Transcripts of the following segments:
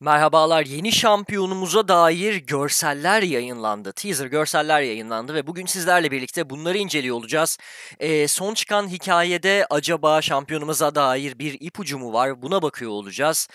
Merhabalar yeni şampiyonumuza dair görseller yayınlandı. Teaser görseller yayınlandı ve bugün sizlerle birlikte bunları inceliyor olacağız. Ee, son çıkan hikayede acaba şampiyonumuza dair bir ipucu mu var buna bakıyor olacağız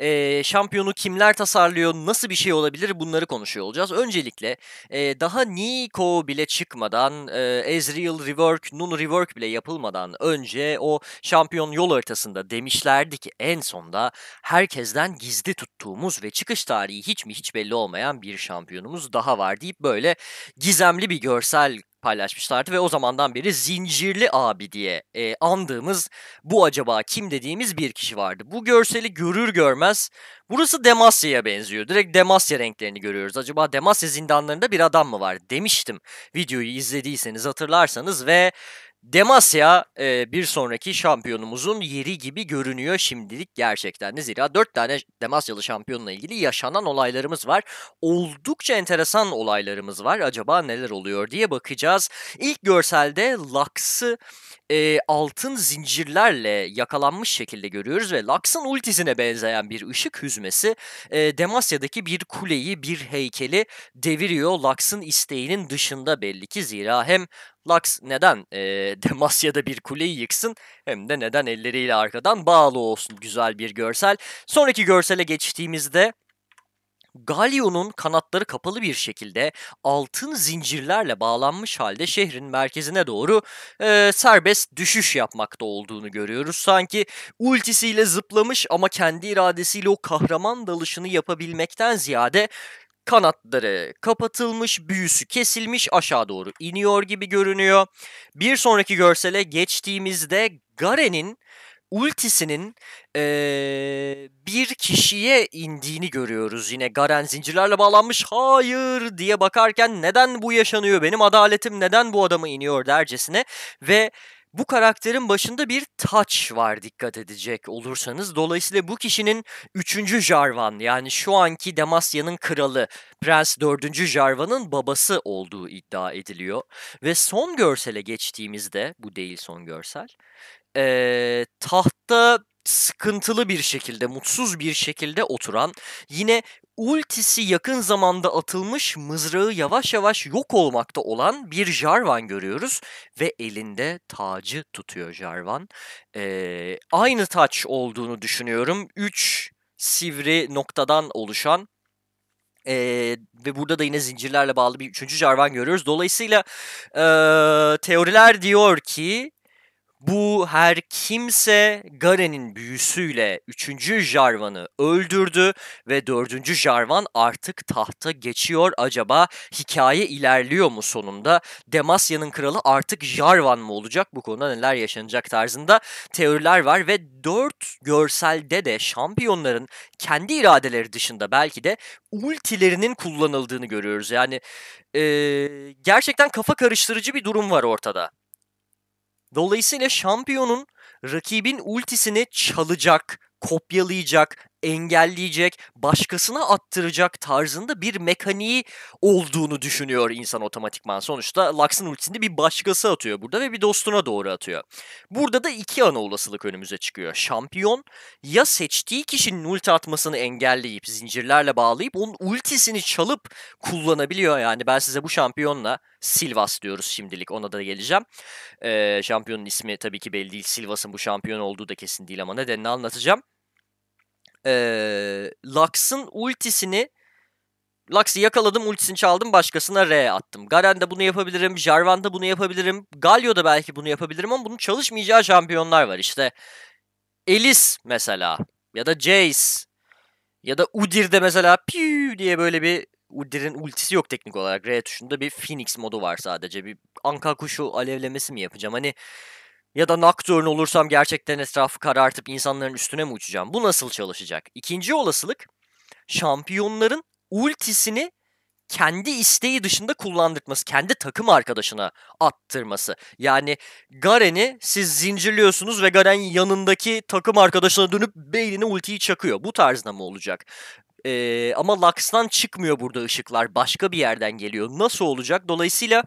e, şampiyonu kimler tasarlıyor, nasıl bir şey olabilir bunları konuşuyor olacağız. Öncelikle e, daha Nico bile çıkmadan, e, Ezreal Rework, Nun Rework bile yapılmadan önce o şampiyon yol ortasında demişlerdi ki en sonda herkesten gizli tuttuğumuz ve çıkış tarihi hiç mi hiç belli olmayan bir şampiyonumuz daha var deyip böyle gizemli bir görsel paylaşmışlardı ve o zamandan beri zincirli abi diye e, andığımız bu acaba kim dediğimiz bir kişi vardı. Bu görseli görür görmez burası Demasya'ya benziyor. Direkt Demasya renklerini görüyoruz. Acaba Demasya zindanlarında bir adam mı var demiştim videoyu izlediyseniz hatırlarsanız ve Demasya e, bir sonraki şampiyonumuzun yeri gibi görünüyor şimdilik gerçekten de. Zira 4 tane Demasyalı şampiyonla ilgili yaşanan olaylarımız var. Oldukça enteresan olaylarımız var. Acaba neler oluyor diye bakacağız. İlk görselde Lux'ı e, altın zincirlerle yakalanmış şekilde görüyoruz ve Lux'ın ultisine benzeyen bir ışık hüzmesi e, Demasya'daki bir kuleyi, bir heykeli deviriyor. Lux'ın isteğinin dışında belli ki zira hem Lux neden e, Demasya'da bir kuleyi yıksın hem de neden elleriyle arkadan bağlı olsun güzel bir görsel. Sonraki görsele geçtiğimizde Galyon'un kanatları kapalı bir şekilde altın zincirlerle bağlanmış halde şehrin merkezine doğru e, serbest düşüş yapmakta olduğunu görüyoruz. Sanki ultisiyle zıplamış ama kendi iradesiyle o kahraman dalışını yapabilmekten ziyade kanatları kapatılmış, büyüsü kesilmiş aşağı doğru iniyor gibi görünüyor. Bir sonraki görsele geçtiğimizde Garen'in ultisinin e, bir kişiye indiğini görüyoruz. Yine Garen zincirlerle bağlanmış hayır diye bakarken neden bu yaşanıyor benim adaletim neden bu adamı iniyor dercesine ve bu karakterin başında bir taç var dikkat edecek olursanız. Dolayısıyla bu kişinin 3. Jarvan yani şu anki Demasya'nın kralı Prens 4. Jarvan'ın babası olduğu iddia ediliyor. Ve son görsele geçtiğimizde bu değil son görsel e, tahtta sıkıntılı bir şekilde, mutsuz bir şekilde oturan, yine ultisi yakın zamanda atılmış mızrağı yavaş yavaş yok olmakta olan bir Jarvan görüyoruz ve elinde tacı tutuyor Jarvan. Ee, aynı taç olduğunu düşünüyorum. Üç sivri noktadan oluşan ee, ve burada da yine zincirlerle bağlı bir üçüncü Jarvan görüyoruz. Dolayısıyla e, teoriler diyor ki bu her kimse Garen'in büyüsüyle 3. Jarvan'ı öldürdü ve 4. Jarvan artık tahta geçiyor. Acaba hikaye ilerliyor mu sonunda? Demasya'nın kralı artık Jarvan mı olacak? Bu konuda neler yaşanacak tarzında teoriler var ve 4 görselde de şampiyonların kendi iradeleri dışında belki de ultilerinin kullanıldığını görüyoruz. Yani ee, gerçekten kafa karıştırıcı bir durum var ortada. Dolayısıyla şampiyonun rakibin ultisini çalacak, kopyalayacak, engelleyecek, başkasına attıracak tarzında bir mekaniği olduğunu düşünüyor insan otomatikman. Sonuçta Lux'ın ultisinde bir başkası atıyor burada ve bir dostuna doğru atıyor. Burada da iki ana olasılık önümüze çıkıyor. Şampiyon ya seçtiği kişinin ulti atmasını engelleyip, zincirlerle bağlayıp onun ultisini çalıp kullanabiliyor. Yani ben size bu şampiyonla Silvas diyoruz şimdilik ona da geleceğim. Ee, şampiyonun ismi tabii ki belli değil. Silvas'ın bu şampiyon olduğu da kesin değil ama nedenini anlatacağım. Ee, Lux'ın ultisini Lux'ı yakaladım, ultisini çaldım, başkasına R attım. Garen'de bunu yapabilirim, Jarvan'da bunu yapabilirim, Galio'da belki bunu yapabilirim ama bunun çalışmayacağı şampiyonlar var İşte Elis mesela ya da Jace ya da Udir'de mesela piu diye böyle bir Udir'in ultisi yok teknik olarak. R tuşunda bir Phoenix modu var sadece. Bir anka kuşu alevlemesi mi yapacağım? Hani ya da Nocturne olursam gerçekten etrafı karartıp insanların üstüne mi uçacağım? Bu nasıl çalışacak? İkinci olasılık şampiyonların ultisini kendi isteği dışında kullandırması, kendi takım arkadaşına attırması. Yani Garen'i siz zincirliyorsunuz ve Garen yanındaki takım arkadaşına dönüp beynine ultiyi çakıyor. Bu tarzda mı olacak? Ee, ama Lux'tan çıkmıyor burada ışıklar. Başka bir yerden geliyor. Nasıl olacak? Dolayısıyla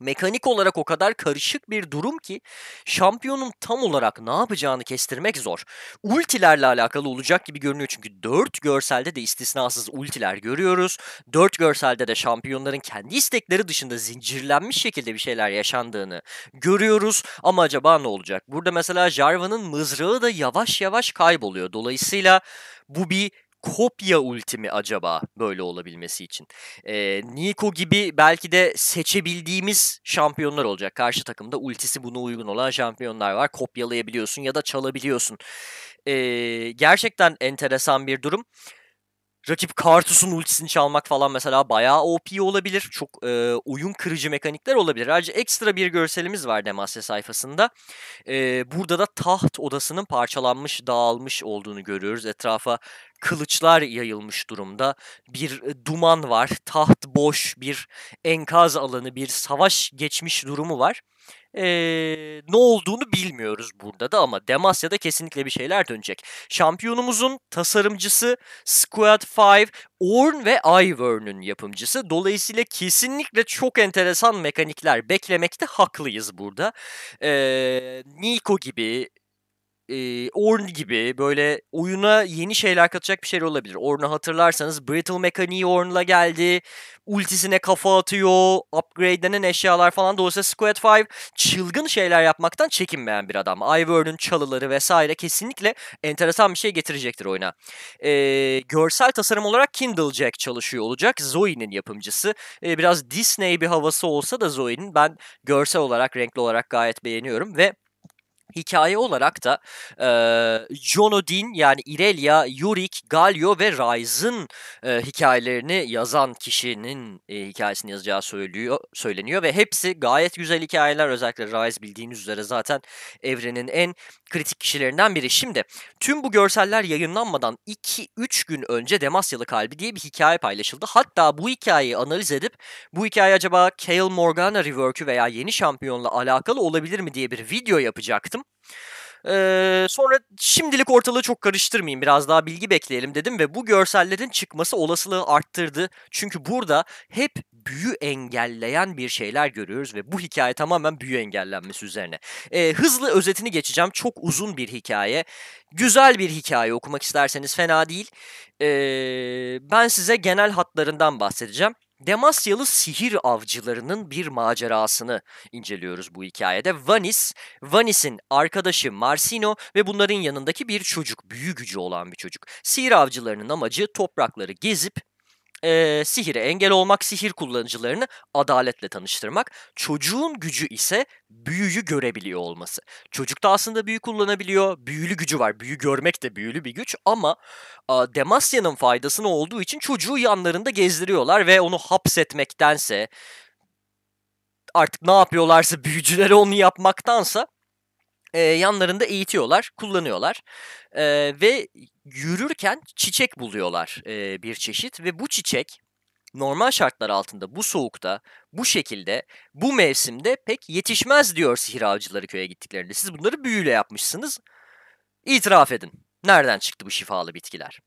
mekanik olarak o kadar karışık bir durum ki şampiyonun tam olarak ne yapacağını kestirmek zor. Ultilerle alakalı olacak gibi görünüyor çünkü 4 görselde de istisnasız ultiler görüyoruz. 4 görselde de şampiyonların kendi istekleri dışında zincirlenmiş şekilde bir şeyler yaşandığını görüyoruz. Ama acaba ne olacak? Burada mesela Jarvan'ın mızrağı da yavaş yavaş kayboluyor. Dolayısıyla bu bir kopya ultimi acaba böyle olabilmesi için? E, Niko gibi belki de seçebildiğimiz şampiyonlar olacak. Karşı takımda ultisi buna uygun olan şampiyonlar var. Kopyalayabiliyorsun ya da çalabiliyorsun. E, gerçekten enteresan bir durum rakip Kartus'un ultisini çalmak falan mesela bayağı OP olabilir. Çok e, oyun kırıcı mekanikler olabilir. Ayrıca ekstra bir görselimiz var Demasya sayfasında. E, burada da taht odasının parçalanmış, dağılmış olduğunu görüyoruz. Etrafa kılıçlar yayılmış durumda. Bir e, duman var, taht boş, bir enkaz alanı, bir savaş geçmiş durumu var e, ne olduğunu bilmiyoruz burada da ama Demasya'da kesinlikle bir şeyler dönecek. Şampiyonumuzun tasarımcısı Squad 5 Orn ve Ivern'ün yapımcısı. Dolayısıyla kesinlikle çok enteresan mekanikler beklemekte haklıyız burada. E, Nico gibi e, Orn gibi böyle oyuna yeni şeyler katacak bir şey olabilir. Orn'u hatırlarsanız Brittle mekaniği Orn'la geldi. Ultisine kafa atıyor. Upgrade'lenen eşyalar falan. Dolayısıyla Squad 5 çılgın şeyler yapmaktan çekinmeyen bir adam. Ivern'ın çalıları vesaire kesinlikle enteresan bir şey getirecektir oyuna. E, görsel tasarım olarak Kindle Jack çalışıyor olacak. Zoe'nin yapımcısı. E, biraz Disney bir havası olsa da Zoe'nin ben görsel olarak, renkli olarak gayet beğeniyorum ve Hikaye olarak da e, Jonodin yani Irelia, Yurik, Galio ve Ryze'ın e, hikayelerini yazan kişinin e, hikayesini yazacağı söylüyor, söyleniyor ve hepsi gayet güzel hikayeler. Özellikle Ryze bildiğiniz üzere zaten evrenin en kritik kişilerinden biri. Şimdi tüm bu görseller yayınlanmadan 2-3 gün önce Demasyalı Kalbi diye bir hikaye paylaşıldı. Hatta bu hikayeyi analiz edip bu hikaye acaba Kale Morgana rework'ü veya yeni şampiyonla alakalı olabilir mi diye bir video yapacaktım. Ee, sonra şimdilik ortalığı çok karıştırmayayım biraz daha bilgi bekleyelim dedim ve bu görsellerin çıkması olasılığı arttırdı. Çünkü burada hep büyü engelleyen bir şeyler görüyoruz ve bu hikaye tamamen büyü engellenmesi üzerine. Ee, hızlı özetini geçeceğim. Çok uzun bir hikaye. Güzel bir hikaye okumak isterseniz fena değil. Ee, ben size genel hatlarından bahsedeceğim. Demasyalı sihir avcılarının bir macerasını inceliyoruz bu hikayede. Vanis, Vanis'in arkadaşı Marsino ve bunların yanındaki bir çocuk, büyü gücü olan bir çocuk. Sihir avcılarının amacı toprakları gezip e, sihire engel olmak, sihir kullanıcılarını adaletle tanıştırmak. Çocuğun gücü ise büyüyü görebiliyor olması. Çocukta aslında büyü kullanabiliyor, büyülü gücü var. Büyü görmek de büyülü bir güç ama e, Demacia'nın faydasını olduğu için çocuğu yanlarında gezdiriyorlar ve onu hapsetmektense artık ne yapıyorlarsa büyücülere onu yapmaktansa e, yanlarında eğitiyorlar, kullanıyorlar e, ve yürürken çiçek buluyorlar e, bir çeşit ve bu çiçek normal şartlar altında bu soğukta, bu şekilde, bu mevsimde pek yetişmez diyor sihir avcıları köye gittiklerinde. Siz bunları büyüyle yapmışsınız. İtiraf edin. Nereden çıktı bu şifalı bitkiler?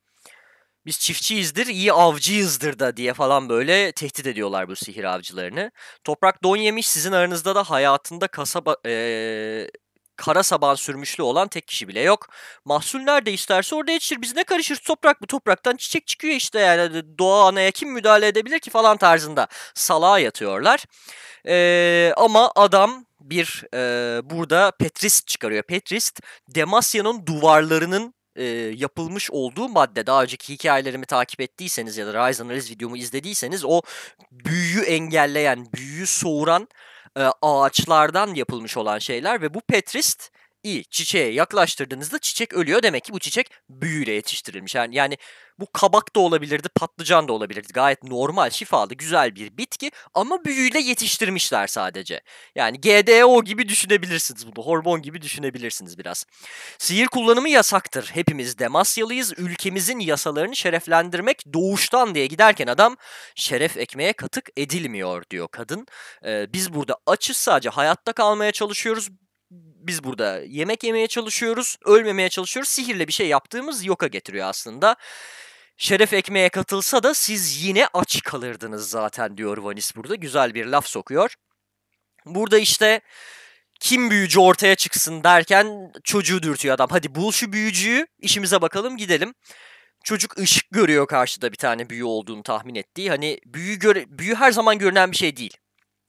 Biz çiftçiyizdir, iyi avcıyızdır da diye falan böyle tehdit ediyorlar bu sihir avcılarını. Toprak don yemiş sizin aranızda da hayatında kasaba, ee, kara saban sürmüşlü olan tek kişi bile yok. Mahsul nerede isterse orada yetişir. Biz ne karışır toprak mı? Topraktan çiçek çıkıyor işte yani. Doğa anaya kim müdahale edebilir ki falan tarzında salağa yatıyorlar. Ee, ama adam bir e, burada petrist çıkarıyor. Petrist Demasya'nın duvarlarının e, yapılmış olduğu madde daha önceki hikayelerimi takip ettiyseniz ya da Rise Analiz videomu izlediyseniz o büyüyü engelleyen, büyüyü soğuran e, ağaçlardan yapılmış olan şeyler ve bu petrist iyi. Çiçeğe yaklaştırdığınızda çiçek ölüyor. Demek ki bu çiçek büyüyle yetiştirilmiş. Yani, yani bu kabak da olabilirdi, patlıcan da olabilirdi. Gayet normal, şifalı, güzel bir bitki ama büyüyle yetiştirmişler sadece. Yani GDO gibi düşünebilirsiniz bunu. Hormon gibi düşünebilirsiniz biraz. Sihir kullanımı yasaktır. Hepimiz Demasyalıyız. Ülkemizin yasalarını şereflendirmek doğuştan diye giderken adam şeref ekmeğe katık edilmiyor diyor kadın. Ee, biz burada açız sadece hayatta kalmaya çalışıyoruz biz burada yemek yemeye çalışıyoruz, ölmemeye çalışıyoruz. Sihirle bir şey yaptığımız yoka getiriyor aslında. Şeref ekmeğe katılsa da siz yine aç kalırdınız zaten diyor Vanis burada. Güzel bir laf sokuyor. Burada işte kim büyücü ortaya çıksın derken çocuğu dürtüyor adam. Hadi bul şu büyücüyü işimize bakalım gidelim. Çocuk ışık görüyor karşıda bir tane büyü olduğunu tahmin ettiği. Hani büyü, göre büyü her zaman görünen bir şey değil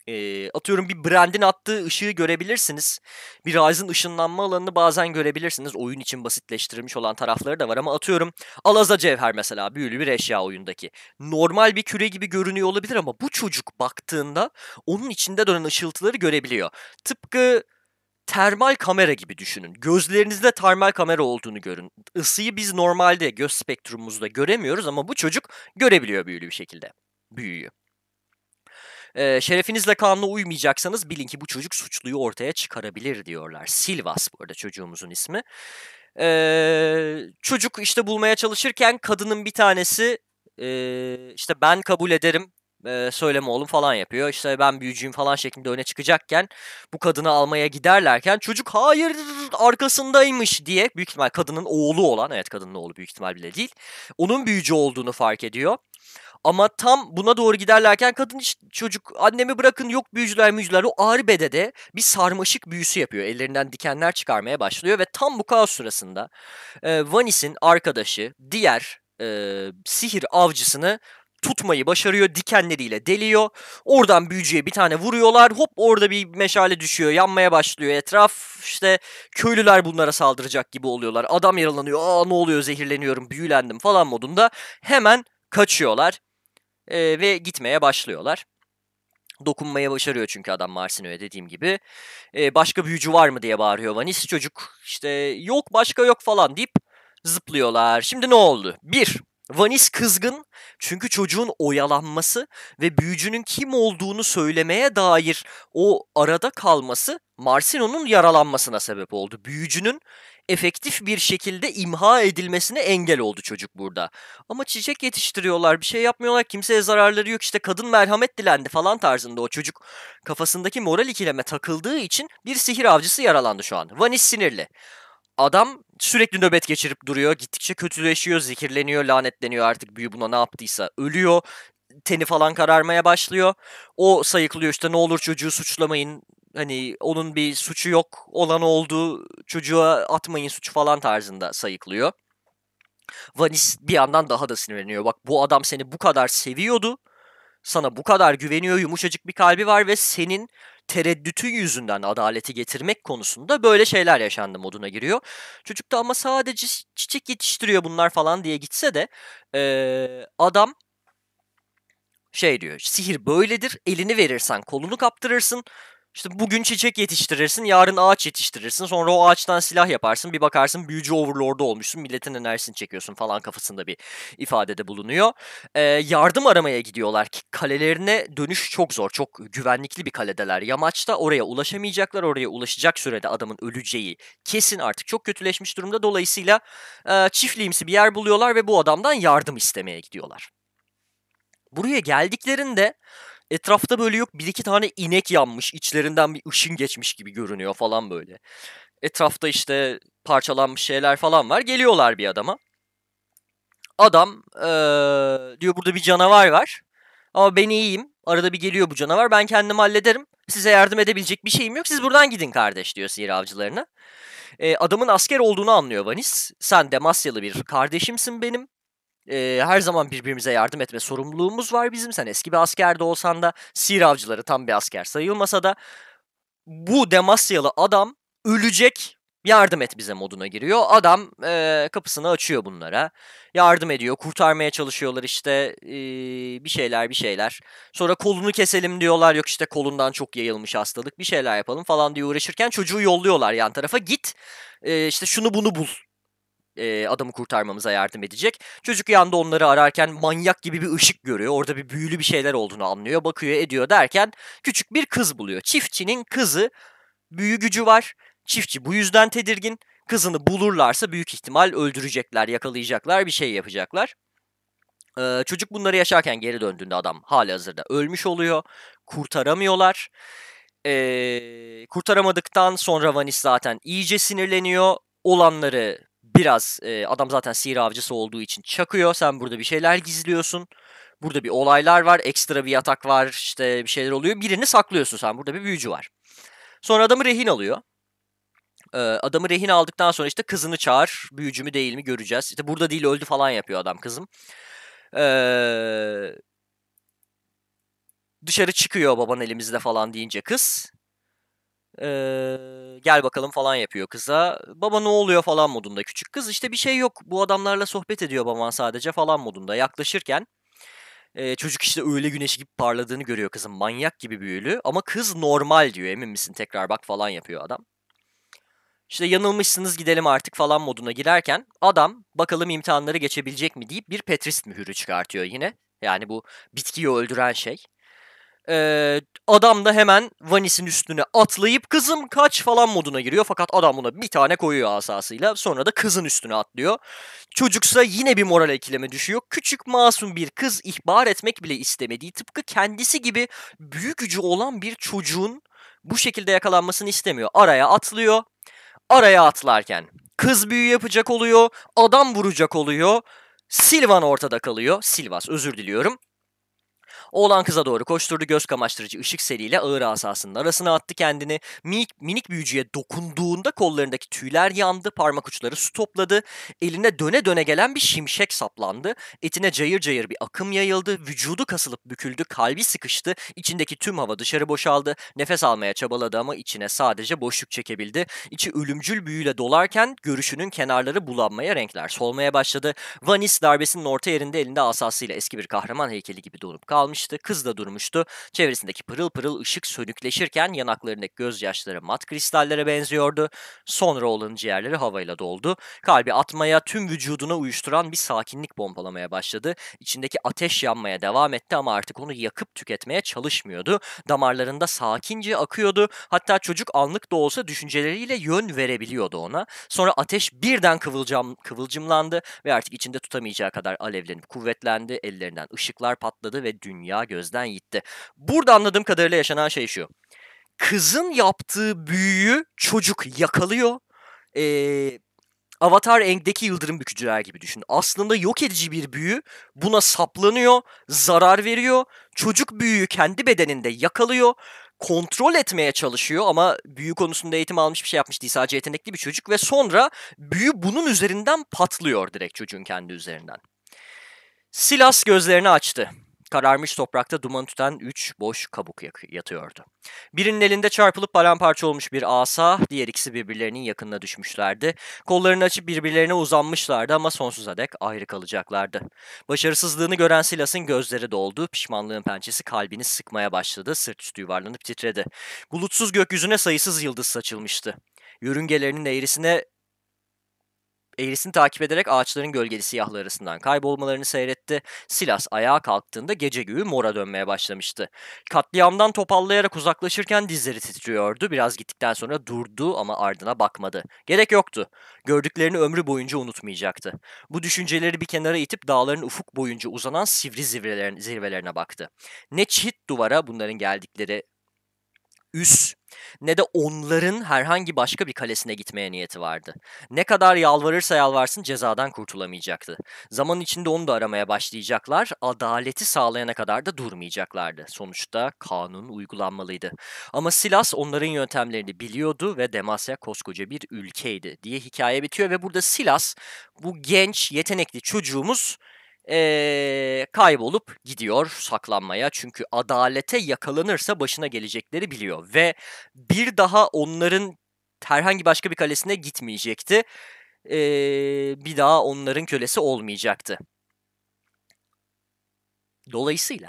e, atıyorum bir brandin attığı ışığı görebilirsiniz. Bir Ryzen ışınlanma alanını bazen görebilirsiniz. Oyun için basitleştirilmiş olan tarafları da var ama atıyorum Alaza Cevher mesela büyülü bir eşya oyundaki. Normal bir küre gibi görünüyor olabilir ama bu çocuk baktığında onun içinde dönen ışıltıları görebiliyor. Tıpkı termal kamera gibi düşünün. Gözlerinizde termal kamera olduğunu görün. Isıyı biz normalde göz spektrumumuzda göremiyoruz ama bu çocuk görebiliyor büyülü bir şekilde. Büyüyü. E, şerefinizle kanuna uymayacaksanız bilin ki bu çocuk suçluyu ortaya çıkarabilir diyorlar. Silvas bu arada çocuğumuzun ismi. E, çocuk işte bulmaya çalışırken kadının bir tanesi e, işte ben kabul ederim e, söyleme oğlum falan yapıyor. İşte ben büyücüyüm falan şeklinde öne çıkacakken bu kadını almaya giderlerken çocuk hayır arkasındaymış diye büyük ihtimal kadının oğlu olan evet kadının oğlu büyük ihtimal bile değil. Onun büyücü olduğunu fark ediyor. Ama tam buna doğru giderlerken kadın çocuk annemi bırakın yok büyücüler mücüler o ağır bedede bir sarmaşık büyüsü yapıyor. Ellerinden dikenler çıkarmaya başlıyor ve tam bu kaos sırasında e, Vanis'in arkadaşı diğer e, sihir avcısını tutmayı başarıyor. Dikenleriyle deliyor. Oradan büyücüye bir tane vuruyorlar. Hop orada bir meşale düşüyor. Yanmaya başlıyor etraf. işte köylüler bunlara saldıracak gibi oluyorlar. Adam yaralanıyor. Aa ne oluyor zehirleniyorum büyülendim falan modunda. Hemen kaçıyorlar e, ve gitmeye başlıyorlar. Dokunmaya başarıyor çünkü adam Marcino'ya dediğim gibi. E, başka büyücü var mı diye bağırıyor Vanis. Çocuk işte yok başka yok falan deyip zıplıyorlar. Şimdi ne oldu? Bir, Vanis kızgın çünkü çocuğun oyalanması ve büyücünün kim olduğunu söylemeye dair o arada kalması Marcino'nun yaralanmasına sebep oldu. Büyücünün efektif bir şekilde imha edilmesine engel oldu çocuk burada. Ama çiçek yetiştiriyorlar, bir şey yapmıyorlar, kimseye zararları yok. İşte kadın merhamet dilendi falan tarzında o çocuk kafasındaki moral ikileme takıldığı için bir sihir avcısı yaralandı şu an. Vanis sinirli. Adam sürekli nöbet geçirip duruyor. Gittikçe kötüleşiyor, zikirleniyor, lanetleniyor artık büyü buna ne yaptıysa. Ölüyor, teni falan kararmaya başlıyor. O sayıklıyor işte ne olur çocuğu suçlamayın, hani onun bir suçu yok olan oldu çocuğa atmayın suç falan tarzında sayıklıyor. Vanis bir yandan daha da sinirleniyor. Bak bu adam seni bu kadar seviyordu. Sana bu kadar güveniyor, yumuşacık bir kalbi var ve senin tereddütün yüzünden adaleti getirmek konusunda böyle şeyler yaşandı moduna giriyor. Çocuk da ama sadece çiçek yetiştiriyor bunlar falan diye gitse de ee, adam şey diyor sihir böyledir elini verirsen kolunu kaptırırsın işte bugün çiçek yetiştirirsin, yarın ağaç yetiştirirsin. Sonra o ağaçtan silah yaparsın. Bir bakarsın büyücü overlord'u olmuşsun. Milletin enerjisini çekiyorsun falan kafasında bir ifadede bulunuyor. Ee, yardım aramaya gidiyorlar ki kalelerine dönüş çok zor. Çok güvenlikli bir kaledeler. Yamaçta oraya ulaşamayacaklar. Oraya ulaşacak sürede adamın öleceği kesin artık çok kötüleşmiş durumda. Dolayısıyla e, çiftliğimsi bir yer buluyorlar ve bu adamdan yardım istemeye gidiyorlar. Buraya geldiklerinde Etrafta böyle yok bir iki tane inek yanmış. içlerinden bir ışın geçmiş gibi görünüyor falan böyle. Etrafta işte parçalanmış şeyler falan var. Geliyorlar bir adama. Adam ee, diyor burada bir canavar var. Ama ben iyiyim. Arada bir geliyor bu canavar. Ben kendim hallederim. Size yardım edebilecek bir şeyim yok. Siz buradan gidin kardeş diyor sihir avcılarına. E, adamın asker olduğunu anlıyor Vanis. Sen Demasyalı bir kardeşimsin benim e, her zaman birbirimize yardım etme sorumluluğumuz var bizim. Sen eski bir asker de olsan da sihir avcıları tam bir asker sayılmasa da bu Demasyalı adam ölecek yardım et bize moduna giriyor. Adam e, kapısını açıyor bunlara. Yardım ediyor. Kurtarmaya çalışıyorlar işte e, bir şeyler bir şeyler. Sonra kolunu keselim diyorlar. Yok işte kolundan çok yayılmış hastalık bir şeyler yapalım falan diye uğraşırken çocuğu yolluyorlar yan tarafa. Git e, işte şunu bunu bul e, adamı kurtarmamıza yardım edecek. Çocuk yanında onları ararken manyak gibi bir ışık görüyor. Orada bir büyülü bir şeyler olduğunu anlıyor. Bakıyor ediyor derken küçük bir kız buluyor. Çiftçinin kızı büyü gücü var. Çiftçi bu yüzden tedirgin. Kızını bulurlarsa büyük ihtimal öldürecekler, yakalayacaklar, bir şey yapacaklar. Ee, çocuk bunları yaşarken geri döndüğünde adam hali hazırda ölmüş oluyor. Kurtaramıyorlar. Ee, kurtaramadıktan sonra Vanis zaten iyice sinirleniyor. Olanları biraz e, adam zaten sihir avcısı olduğu için çakıyor. Sen burada bir şeyler gizliyorsun. Burada bir olaylar var, ekstra bir yatak var, işte bir şeyler oluyor. Birini saklıyorsun sen. Burada bir büyücü var. Sonra adamı rehin alıyor. Ee, adamı rehin aldıktan sonra işte kızını çağır. Büyücü mü değil mi göreceğiz. İşte burada değil öldü falan yapıyor adam kızım. Ee, dışarı çıkıyor baban elimizde falan deyince kız. Ee, gel bakalım falan yapıyor kıza. Baba ne oluyor falan modunda küçük kız. İşte bir şey yok bu adamlarla sohbet ediyor baban sadece falan modunda yaklaşırken. E, çocuk işte öyle güneşi gibi parladığını görüyor kızın manyak gibi büyülü. Ama kız normal diyor emin misin tekrar bak falan yapıyor adam. İşte yanılmışsınız gidelim artık falan moduna girerken adam bakalım imtihanları geçebilecek mi deyip bir petrist mühürü çıkartıyor yine. Yani bu bitkiyi öldüren şey. Ee, adam da hemen Vanis'in üstüne atlayıp kızım kaç falan moduna giriyor. Fakat adam buna bir tane koyuyor asasıyla. Sonra da kızın üstüne atlıyor. Çocuksa yine bir moral ikileme düşüyor. Küçük masum bir kız ihbar etmek bile istemediği tıpkı kendisi gibi büyük gücü olan bir çocuğun bu şekilde yakalanmasını istemiyor. Araya atlıyor. Araya atlarken kız büyü yapacak oluyor. Adam vuracak oluyor. Silvan ortada kalıyor. Silvas özür diliyorum. Oğlan kıza doğru koşturdu. Göz kamaştırıcı ışık seriyle ağır asasının arasına attı kendini. Minik, minik büyücüye dokunduğunda kollarındaki tüyler yandı. Parmak uçları su topladı. Eline döne döne gelen bir şimşek saplandı. Etine cayır cayır bir akım yayıldı. Vücudu kasılıp büküldü. Kalbi sıkıştı. İçindeki tüm hava dışarı boşaldı. Nefes almaya çabaladı ama içine sadece boşluk çekebildi. İçi ölümcül büyüyle dolarken görüşünün kenarları bulanmaya, renkler solmaya başladı. Vanis darbesinin orta yerinde elinde asasıyla eski bir kahraman heykeli gibi donup kalmış durmamıştı, kız da durmuştu. Çevresindeki pırıl pırıl ışık sönükleşirken yanaklarındaki gözyaşları mat kristallere benziyordu. Sonra olan ciğerleri havayla doldu. Kalbi atmaya, tüm vücuduna uyuşturan bir sakinlik bombalamaya başladı. İçindeki ateş yanmaya devam etti ama artık onu yakıp tüketmeye çalışmıyordu. Damarlarında sakince akıyordu. Hatta çocuk anlık da olsa düşünceleriyle yön verebiliyordu ona. Sonra ateş birden kıvılcam, kıvılcımlandı ve artık içinde tutamayacağı kadar alevlenip kuvvetlendi. Ellerinden ışıklar patladı ve dünya dünya gözden gitti. Burada anladığım kadarıyla yaşanan şey şu. Kızın yaptığı büyüyü çocuk yakalıyor. Eee Avatar Aang'deki yıldırım bükücüler gibi düşün. Aslında yok edici bir büyü buna saplanıyor, zarar veriyor. Çocuk büyüyü kendi bedeninde yakalıyor, kontrol etmeye çalışıyor ama büyü konusunda eğitim almış bir şey yapmış değil. Sadece yetenekli bir çocuk ve sonra büyü bunun üzerinden patlıyor direkt çocuğun kendi üzerinden. Silas gözlerini açtı. Kararmış toprakta duman tüten 3 boş kabuk yatıyordu. Birinin elinde çarpılıp paramparça olmuş bir asa, diğer ikisi birbirlerinin yakınına düşmüşlerdi. Kollarını açıp birbirlerine uzanmışlardı ama sonsuza dek ayrı kalacaklardı. Başarısızlığını gören Silas'ın gözleri doldu, pişmanlığın pençesi kalbini sıkmaya başladı, sırt üstü yuvarlanıp titredi. Bulutsuz gökyüzüne sayısız yıldız saçılmıştı. Yörüngelerinin eğrisine Eğrisini takip ederek ağaçların gölgeli siyahlığı arasından kaybolmalarını seyretti. Silas ayağa kalktığında gece göğü mora dönmeye başlamıştı. Katliamdan topallayarak uzaklaşırken dizleri titriyordu. Biraz gittikten sonra durdu ama ardına bakmadı. Gerek yoktu. Gördüklerini ömrü boyunca unutmayacaktı. Bu düşünceleri bir kenara itip dağların ufuk boyunca uzanan sivri zirvelerine baktı. Ne çit duvara bunların geldikleri üs ne de onların herhangi başka bir kalesine gitmeye niyeti vardı. Ne kadar yalvarırsa yalvarsın cezadan kurtulamayacaktı. Zaman içinde onu da aramaya başlayacaklar, adaleti sağlayana kadar da durmayacaklardı. Sonuçta kanun uygulanmalıydı. Ama Silas onların yöntemlerini biliyordu ve Demasya koskoca bir ülkeydi diye hikaye bitiyor ve burada Silas bu genç yetenekli çocuğumuz ee, kaybolup gidiyor saklanmaya. Çünkü adalete yakalanırsa başına gelecekleri biliyor. Ve bir daha onların herhangi başka bir kalesine gitmeyecekti. Ee, bir daha onların kölesi olmayacaktı. Dolayısıyla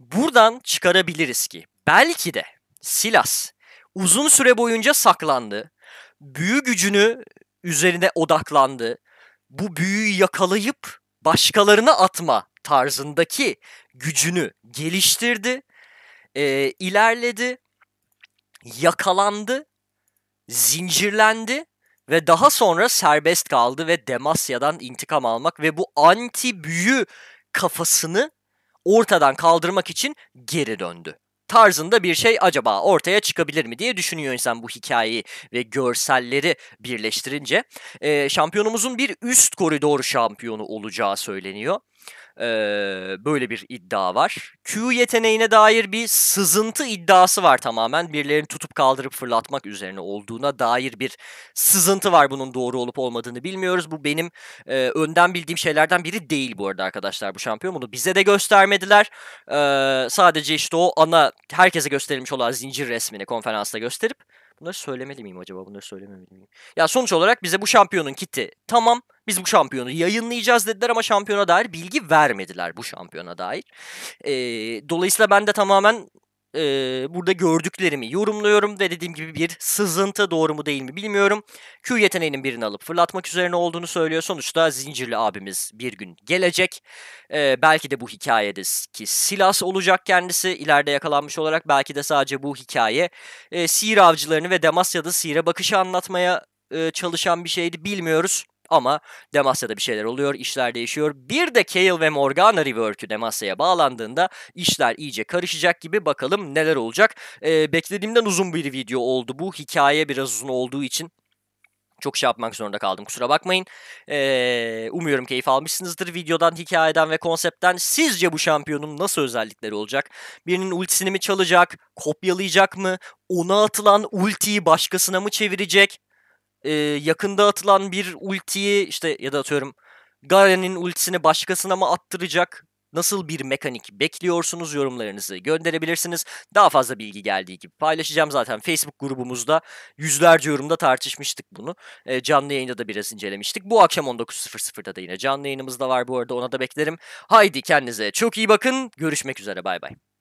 buradan çıkarabiliriz ki belki de Silas uzun süre boyunca saklandı. Büyü gücünü üzerine odaklandı. Bu büyüyü yakalayıp başkalarına atma tarzındaki gücünü geliştirdi, e, ilerledi, yakalandı, zincirlendi ve daha sonra serbest kaldı ve Demasya'dan intikam almak ve bu anti büyü kafasını ortadan kaldırmak için geri döndü tarzında bir şey acaba ortaya çıkabilir mi diye düşünüyor insan bu hikayeyi ve görselleri birleştirince. E, şampiyonumuzun bir üst koridor şampiyonu olacağı söyleniyor e, böyle bir iddia var. Q yeteneğine dair bir sızıntı iddiası var tamamen. Birilerini tutup kaldırıp fırlatmak üzerine olduğuna dair bir sızıntı var. Bunun doğru olup olmadığını bilmiyoruz. Bu benim e, önden bildiğim şeylerden biri değil bu arada arkadaşlar bu şampiyon. Bunu bize de göstermediler. E, sadece işte o ana herkese gösterilmiş olan zincir resmini konferansta gösterip Bunları söylemeli miyim acaba? Bunları söylememeli miyim? Ya sonuç olarak bize bu şampiyonun kiti. Tamam biz bu şampiyonu yayınlayacağız dediler ama şampiyona dair bilgi vermediler bu şampiyona dair. Ee, dolayısıyla ben de tamamen e, burada gördüklerimi yorumluyorum ve dediğim gibi bir sızıntı doğru mu değil mi bilmiyorum. Q yeteneğinin birini alıp fırlatmak üzerine olduğunu söylüyor. Sonuçta zincirli abimiz bir gün gelecek. E, belki de bu ki Silas olacak kendisi ileride yakalanmış olarak. Belki de sadece bu hikaye e, sihir avcılarını ve Damasya'da sihire bakışı anlatmaya e, çalışan bir şeydi bilmiyoruz. Ama Demasya'da bir şeyler oluyor, işler değişiyor. Bir de Kale ve Morgana rework'ü Demasya'ya bağlandığında işler iyice karışacak gibi bakalım neler olacak. Ee, beklediğimden uzun bir video oldu bu. Hikaye biraz uzun olduğu için çok şey yapmak zorunda kaldım kusura bakmayın. Ee, umuyorum keyif almışsınızdır videodan, hikayeden ve konseptten. Sizce bu şampiyonun nasıl özellikleri olacak? Birinin ultisini mi çalacak? Kopyalayacak mı? Ona atılan ultiyi başkasına mı çevirecek? e, yakında atılan bir ultiyi işte ya da atıyorum Garen'in ultisini başkasına mı attıracak? Nasıl bir mekanik bekliyorsunuz? Yorumlarınızı gönderebilirsiniz. Daha fazla bilgi geldiği gibi paylaşacağım zaten Facebook grubumuzda. Yüzlerce yorumda tartışmıştık bunu. E, canlı yayında da biraz incelemiştik. Bu akşam 19.00'da da yine canlı yayınımız da var bu arada ona da beklerim. Haydi kendinize çok iyi bakın. Görüşmek üzere bay bay.